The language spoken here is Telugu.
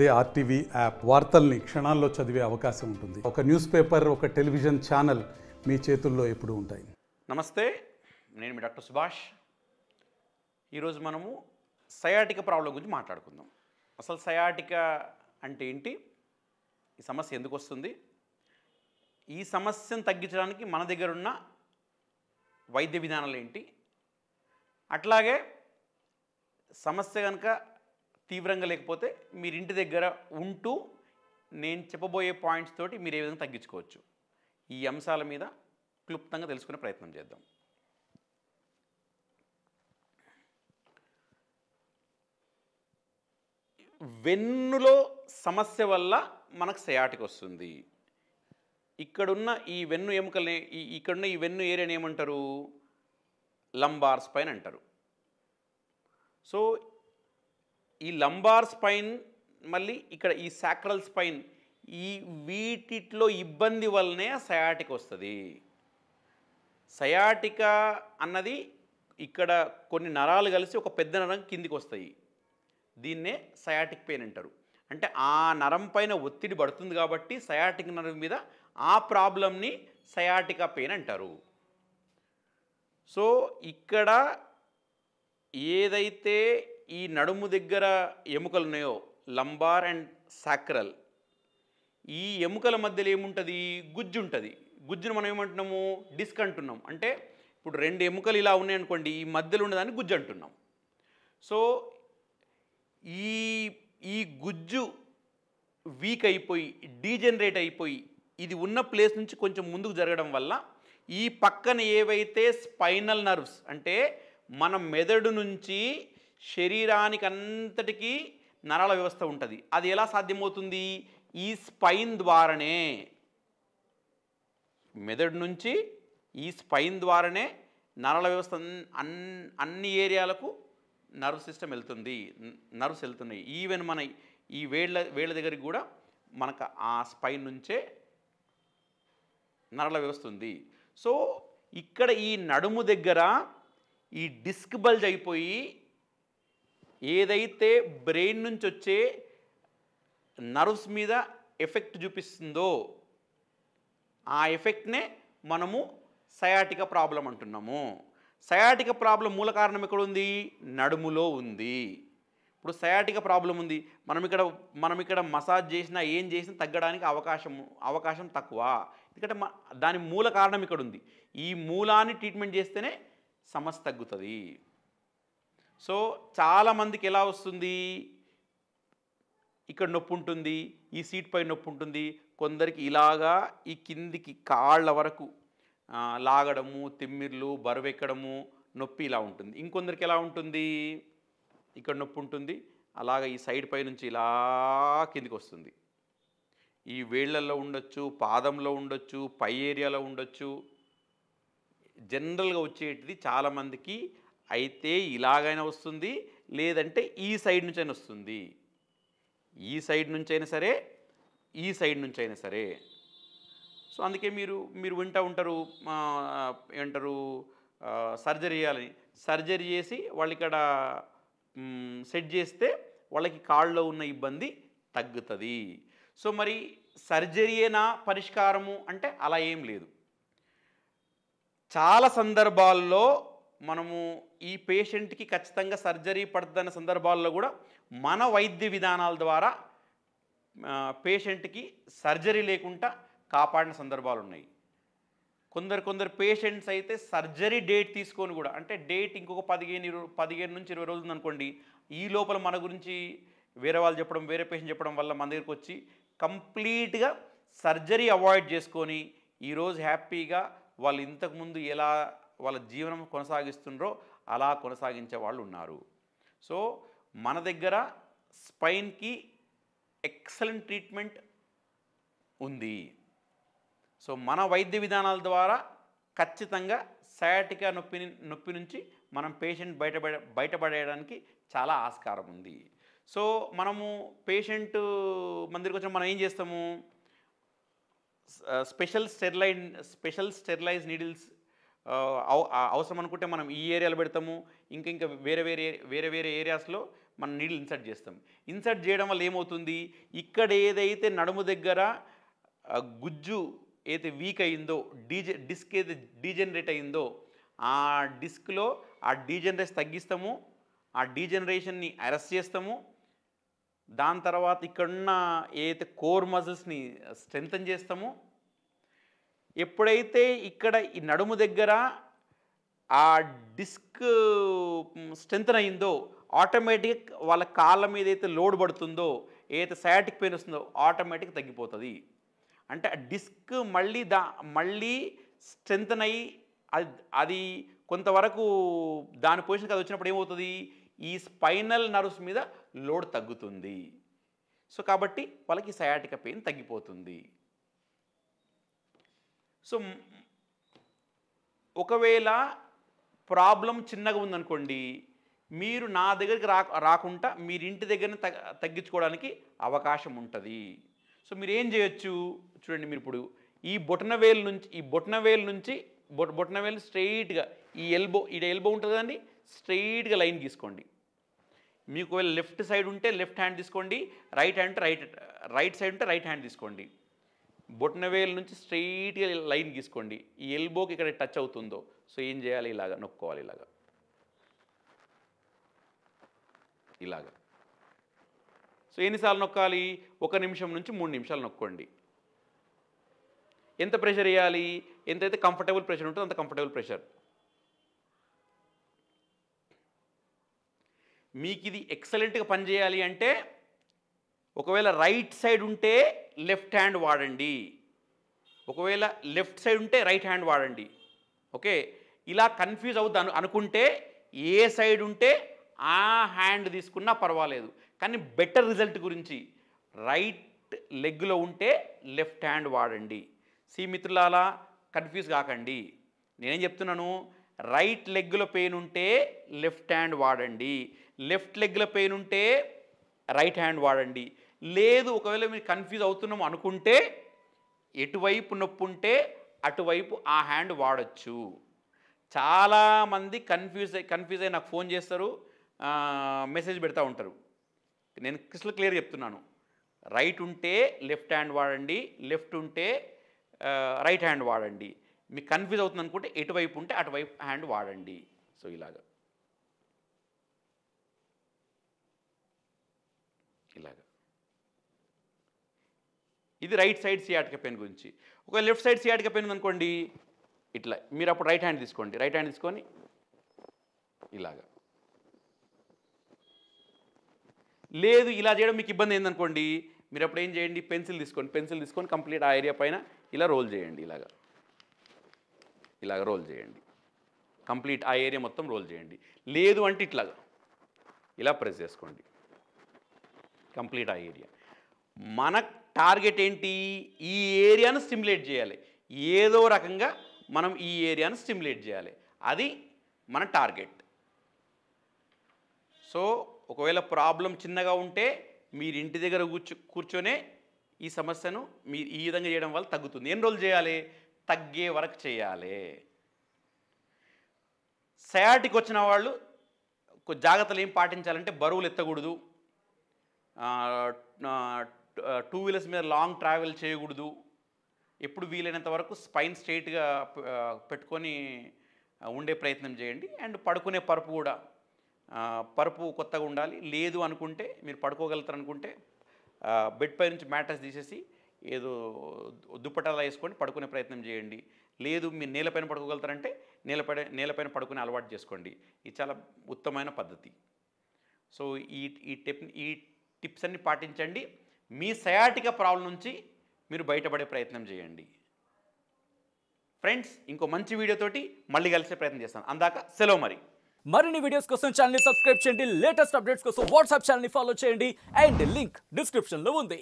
అదే ఆర్టీవీ యాప్ వార్తల్ని క్షణాల్లో చదివే అవకాశం ఉంటుంది ఒక న్యూస్ పేపర్ ఒక టెలివిజన్ ఛానల్ మీ చేతుల్లో ఎప్పుడు ఉంటాయి నమస్తే నేను మీ డాక్టర్ సుభాష్ ఈరోజు మనము సయాటిక ప్రాబ్లం గురించి మాట్లాడుకుందాం అసలు సయాటిక అంటే ఏంటి ఈ సమస్య ఎందుకు వస్తుంది ఈ సమస్యను తగ్గించడానికి మన దగ్గర ఉన్న వైద్య విధానాలు ఏంటి అట్లాగే సమస్య కనుక తీవ్రంగా లేకపోతే మీరు ఇంటి దగ్గర ఉంటూ నేను చెప్పబోయే పాయింట్స్ తోటి మీరు ఏ విధంగా తగ్గించుకోవచ్చు ఈ అంశాల మీద క్లుప్తంగా తెలుసుకునే ప్రయత్నం చేద్దాం వెన్నులో సమస్య వల్ల మనకు సయాటికి వస్తుంది ఇక్కడున్న ఈ వెన్ను ఎముకల్ని ఇక్కడున్న ఈ వెన్ను ఏరియాని ఏమంటారు లంబార్స్ పైన అంటారు సో ఈ లంబార్ స్పైన్ మళ్ళీ ఇక్కడ ఈ శాక్రల్ స్పైన్ ఈ వీటిట్లో ఇబ్బంది వల్లనే సయాటిక్ వస్తుంది సయాటిక అన్నది ఇక్కడ కొన్ని నరాలు కలిసి ఒక పెద్ద నరం కిందికి వస్తాయి దీన్నే సయాటిక్ పెయిన్ అంటారు అంటే ఆ నరం పైన ఒత్తిడి పడుతుంది కాబట్టి సయాటిక్ నరం మీద ఆ ప్రాబ్లంని సయాటికా పెయిన్ అంటారు సో ఇక్కడ ఏదైతే ఈ నడుము దగ్గర ఎముకలు ఉన్నాయో లంబార్ అండ్ సాక్రల్ ఈ ఎముకల మధ్యలో ఏముంటుంది గుజ్జు ఉంటుంది గుజ్జును మనం ఏమంటున్నాము డిస్క్ అంటున్నాం అంటే ఇప్పుడు రెండు ఎముకలు ఇలా ఉన్నాయనుకోండి ఈ మధ్యలో ఉండేదాన్ని గుజ్జు అంటున్నాం సో ఈ ఈ గుజ్జు వీక్ అయిపోయి డీజనరేట్ అయిపోయి ఇది ఉన్న ప్లేస్ నుంచి కొంచెం ముందుకు జరగడం వల్ల ఈ పక్కన ఏవైతే స్పైనల్ నర్వ్స్ అంటే మన మెదడు నుంచి శరీరానికంతటికీ నరాల వ్యవస్థ ఉంటుంది అది ఎలా సాధ్యమవుతుంది ఈ స్పైన్ ద్వారానే మెదడు నుంచి ఈ స్పైన్ ద్వారానే నరాల వ్యవస్థ అన్ అన్ని ఏరియాలకు నర్వ్ సిస్టమ్ వెళ్తుంది నర్వ్స్ వెళ్తున్నాయి ఈవెన్ మన ఈ వేళ్ళ వేళ్ళ దగ్గరికి కూడా మనకు ఆ స్పైన్ నుంచే నరల వ్యవస్థ ఉంది సో ఇక్కడ ఈ నడుము దగ్గర ఈ డిస్క్ బల్జ్ అయిపోయి ఏదైతే బ్రెయిన్ నుంచి వచ్చే నర్వ్స్ మీద ఎఫెక్ట్ చూపిస్తుందో ఆ ఎఫెక్ట్నే మనము సయాటిక ప్రాబ్లం అంటున్నాము సయాటిక ప్రాబ్లం మూల కారణం ఎక్కడుంది నడుములో ఉంది ఇప్పుడు సయాటిక ప్రాబ్లం ఉంది మనం ఇక్కడ మనం ఇక్కడ మసాజ్ చేసినా ఏం చేసినా తగ్గడానికి అవకాశం అవకాశం తక్కువ ఎందుకంటే దాని మూల కారణం ఇక్కడ ఉంది ఈ మూలాన్ని ట్రీట్మెంట్ చేస్తేనే సమస్య తగ్గుతుంది సో చాలామందికి ఎలా వస్తుంది ఇక్కడ నొప్పి ఉంటుంది ఈ సీట్ పై నొప్పి ఉంటుంది కొందరికి ఇలాగా ఈ కిందికి కాళ్ళ వరకు లాగడము తిమ్మిర్లు బరువెక్కడము నొప్పి ఇలా ఉంటుంది ఇంకొందరికి ఎలా ఉంటుంది ఇక్కడ నొప్పి ఉంటుంది అలాగ ఈ సైడ్ పై నుంచి ఇలా కిందికి వస్తుంది ఈ వేళ్లలో ఉండొచ్చు పాదంలో ఉండొచ్చు పై ఏరియాలో ఉండొచ్చు జనరల్గా వచ్చేటిది చాలామందికి అయితే ఇలాగైనా వస్తుంది లేదంటే ఈ సైడ్ నుంచి అయినా వస్తుంది ఈ సైడ్ నుంచి అయినా సరే ఈ సైడ్ నుంచి అయినా సరే సో అందుకే మీరు మీరు వింటూ ఉంటారు ఏంటారు సర్జరీ చేయాలని సర్జరీ చేసి వాళ్ళు ఇక్కడ సెట్ చేస్తే వాళ్ళకి కాళ్ళలో ఉన్న ఇబ్బంది తగ్గుతుంది సో మరి సర్జరీయేనా పరిష్కారము అంటే అలా ఏం లేదు చాలా సందర్భాల్లో మనము ఈ పేషెంట్కి ఖచ్చితంగా సర్జరీ పడుతున్న సందర్భాల్లో కూడా మన వైద్య విధానాల ద్వారా పేషెంట్కి సర్జరీ లేకుండా కాపాడిన సందర్భాలు ఉన్నాయి కొందరు కొందరు పేషెంట్స్ అయితే సర్జరీ డేట్ తీసుకొని కూడా అంటే డేట్ ఇంకొక పదిహేను ఇరవై పదిహేను నుంచి ఇరవై రోజులు అనుకోండి ఈ లోపల మన గురించి వేరే వాళ్ళు చెప్పడం వేరే పేషెంట్ చెప్పడం వల్ల మన దగ్గరికి వచ్చి కంప్లీట్గా సర్జరీ అవాయిడ్ చేసుకొని ఈరోజు హ్యాపీగా వాళ్ళు ఇంతకుముందు ఎలా వాళ్ళ జీవనం కొనసాగిస్తుండ్రో అలా కొనసాగించే వాళ్ళు ఉన్నారు సో మన దగ్గర స్పైన్కి ఎక్సలెంట్ ట్రీట్మెంట్ ఉంది సో మన వైద్య విధానాల ద్వారా ఖచ్చితంగా సయాటికా నొప్పిని నొప్పి నుంచి మనం పేషెంట్ బయటపడ బయటపడేయడానికి చాలా ఆస్కారం ఉంది సో మనము పేషెంట్ మందిరికి వచ్చిన మనం ఏం చేస్తాము special sterile special sterilize needles అవసరం అనుకుంటే మనం ఈ ఏరియాలో పెడతాము ఇంకా ఇంకా వేరే వేరే వేరే వేరే ఏరియాస్లో మనం నీళ్ళు ఇన్సర్ట్ చేస్తాం ఇన్సర్ట్ చేయడం వల్ల ఏమవుతుంది ఇక్కడ ఏదైతే నడుము దగ్గర గుజ్జు ఏదైతే వీక్ అయిందో డీజె డిస్క్ ఏదైతే డీజనరేట్ అయిందో ఆ డిస్క్లో ఆ డీజనరేషన్ తగ్గిస్తాము ఆ డీజనరేషన్ని అరెస్ట్ చేస్తాము దాని తర్వాత ఇక్కడున్న ఏదైతే కోర్ మజిల్స్ని స్ట్రెంగ్తన్ చేస్తాము ఎప్పుడైతే ఇక్కడ ఈ నడుము దగ్గర ఆ డిస్క్ స్ట్రెంత్ అయిందో ఆటోమేటిక్ వాళ్ళ కాళ్ళ మీద అయితే లోడ్ పడుతుందో ఏదైతే సయాటిక్ పెయిన్ వస్తుందో ఆటోమేటిక్ తగ్గిపోతుంది అంటే ఆ డిస్క్ మళ్ళీ దా మళ్ళీ స్ట్రెంత్ అయ్యి అది అది కొంతవరకు దాని పొజిషన్కి అది వచ్చినప్పుడు ఏమవుతుంది ఈ స్పైనల్ నర్వ్స్ మీద లోడ్ తగ్గుతుంది సో కాబట్టి వాళ్ళకి సయాటిక పెయిన్ తగ్గిపోతుంది సో ఒకవేళ ప్రాబ్లం చిన్నగా ఉందనుకోండి మీరు నా దగ్గరికి రా రాకుండా మీరు ఇంటి దగ్గరనే తగ్గించుకోవడానికి అవకాశం ఉంటుంది సో మీరు ఏం చేయొచ్చు చూడండి మీరు ఇప్పుడు ఈ బొటనవేలు నుంచి ఈ బొటనవేలు నుంచి బొట్ బొటనవేలు స్ట్రైట్గా ఈ ఎల్బో ఈ ఎల్బో ఉంటుంది కదండి స్ట్రైట్గా లైన్ తీసుకోండి మీకు లెఫ్ట్ సైడ్ ఉంటే లెఫ్ట్ హ్యాండ్ తీసుకోండి right hand right right side ఉంటే రైట్ హ్యాండ్ తీసుకోండి బొట్నవేలు నుంచి స్ట్రైట్గా లైన్ గీసుకోండి ఈ ఎల్బోకి ఇక్కడ టచ్ అవుతుందో సో ఏం చేయాలి ఇలాగా నొక్కోవాలి ఇలాగా ఇలాగ సో ఎన్నిసార్లు నొక్కాలి ఒక నిమిషం నుంచి మూడు నిమిషాలు నొక్కండి ఎంత ప్రెషర్ వేయాలి ఎంతైతే కంఫర్టబుల్ ప్రెషర్ ఉంటుందో అంత కంఫర్టబుల్ ప్రెషర్ మీకు ఇది ఎక్సలెంట్గా పనిచేయాలి అంటే ఒకవేళ రైట్ సైడ్ ఉంటే లెఫ్ట్ హ్యాండ్ వాడండి ఒకవేళ లెఫ్ట్ సైడ్ ఉంటే రైట్ హ్యాండ్ వాడండి ఓకే ఇలా కన్ఫ్యూజ్ అవుద్ది అనుకుంటే ఏ సైడ్ ఉంటే ఆ హ్యాండ్ తీసుకున్నా పర్వాలేదు కానీ బెటర్ రిజల్ట్ గురించి రైట్ లెగ్లో ఉంటే లెఫ్ట్ హ్యాండ్ వాడండి సి మిత్రులాలా కన్ఫ్యూజ్ కాకండి నేనేం చెప్తున్నాను రైట్ లెగ్లో పెయిన్ ఉంటే లెఫ్ట్ హ్యాండ్ వాడండి లెఫ్ట్ లెగ్లో పెయిన్ ఉంటే రైట్ హ్యాండ్ వాడండి లేదు ఒకవేళ మీరు కన్ఫ్యూజ్ అవుతున్నాం అనుకుంటే ఎటువైపు నొప్పు ఉంటే అటువైపు ఆ హ్యాండ్ వాడచ్చు చాలామంది కన్ఫ్యూజ్ కన్ఫ్యూజ్ అయ్యి నాకు ఫోన్ చేస్తారు మెసేజ్ పెడతా ఉంటారు నేను క్రిస్టల్ క్లియర్ చెప్తున్నాను రైట్ ఉంటే లెఫ్ట్ హ్యాండ్ వాడండి లెఫ్ట్ ఉంటే రైట్ హ్యాండ్ వాడండి మీకు కన్ఫ్యూజ్ అవుతుంది అనుకుంటే ఎటువైపు ఉంటే అటువైపు హ్యాండ్ వాడండి సో ఇలాగా ఇలాగా ఇది రైట్ సైడ్ సియాటిక పెయిన్ గురించి ఒక లెఫ్ట్ సైడ్ సియాటిక పెయిన్ అనుకోండి ఇట్లా మీరు అప్పుడు రైట్ హ్యాండ్ తీసుకోండి రైట్ హ్యాండ్ తీసుకొని ఇలాగా లేదు ఇలా చేయడం మీకు ఇబ్బంది ఏందనుకోండి మీరు అప్పుడు ఏం చేయండి పెన్సిల్ తీసుకోండి పెన్సిల్ తీసుకొని కంప్లీట్ ఆ ఏరియా పైన ఇలా రోల్ చేయండి ఇలాగా ఇలాగ రోల్ చేయండి కంప్లీట్ ఆ ఏరియా మొత్తం రోల్ చేయండి లేదు అంటే ఇట్లాగా ఇలా ప్రెస్ చేసుకోండి కంప్లీట్ ఆ ఏరియా మన టార్గెట్ ఏంటి ఈ ఏరియాను స్టిమ్యులేట్ చేయాలి ఏదో రకంగా మనం ఈ ఏరియాను స్టిమ్యులేట్ చేయాలి అది మన టార్గెట్ సో ఒకవేళ ప్రాబ్లం చిన్నగా ఉంటే మీరు ఇంటి దగ్గర కూర్చు కూర్చొనే ఈ సమస్యను మీరు ఈ విధంగా చేయడం వల్ల తగ్గుతుంది ఎన్ని రోజులు చేయాలి తగ్గే వరకు చేయాలి సయాటికి వచ్చిన వాళ్ళు జాగ్రత్తలు ఏం పాటించాలంటే బరువులు ఎత్తకూడదు టూ వీలర్స్ మీద లాంగ్ ట్రావెల్ చేయకూడదు ఎప్పుడు వీలైనంత వరకు స్పైన్ స్ట్రైట్గా పెట్టుకొని ఉండే ప్రయత్నం చేయండి అండ్ పడుకునే పరుపు కూడా పరుపు కొత్తగా ఉండాలి లేదు అనుకుంటే మీరు పడుకోగలుగుతారు అనుకుంటే బెడ్ పై నుంచి మ్యాట్రస్ తీసేసి ఏదో దుప్పటాలా వేసుకొని పడుకునే ప్రయత్నం చేయండి లేదు మీరు నేలపైన పడుకోగలుగుతారంటే నేలపై నేలపైన పడుకునే అలవాటు చేసుకోండి ఇది చాలా ఉత్తమైన పద్ధతి సో ఈ ఈ టెక్ ఈ టిప్స్ అన్ని పాటించండి మీ సయాటిక ప్రాబ్లం నుంచి మీరు బయటపడే ప్రయత్నం చేయండి ఫ్రెండ్స్ ఇంకో మంచి వీడియోతోటి మళ్ళీ కలిసే ప్రయత్నం చేస్తాను అందాక సెలవు మరి మరిన్ని వీడియోస్ కోసం ఛానల్ని సబ్స్క్రైబ్ చేయండి లేటెస్ట్ అప్డేట్స్ కోసం వాట్సాప్ ఛానల్ని ఫాలో చేయండి అండ్ లింక్ డిస్క్రిప్షన్లో ఉంది